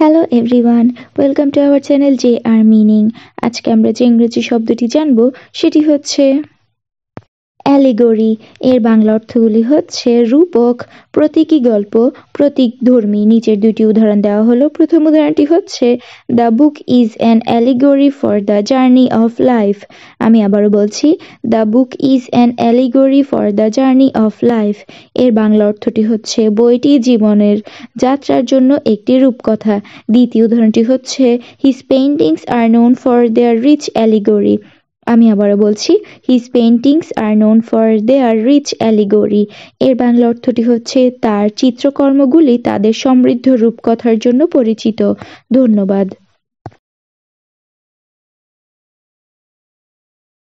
hello everyone welcome to our channel J R meaning আজকে আমরা যে ইংরেজি শব্দটি জানব সেটি হচ্ছে অ্যালিগরি এর বাংলা অর্থগুলি হচ্ছে রূপক প্রতীকী গল্প প্রতীক ধর্মী নিচের দুটি উদাহরণ দেওয়া হলো প্রথম উদাহরণটি হচ্ছে the book is an allegory for the journey of life আমি আবারও বলছি the book is an allegory for the journey of life এর বাংলা অর্থটি হচ্ছে বইটি জীবনের যাত্রার জন্য একটি রূপকথা দ্বিতীয় উদাহরণটি হচ্ছে his paintings are known for their rich allegory আমি আবারও বলছি his paintings are known for their rich allegory এর বাংলা অর্থটি হচ্ছে তার চিত্রকর্মগুলি তাদের সমৃদ্ধ রূপকথার জন্য পরিচিত ধন্যবাদ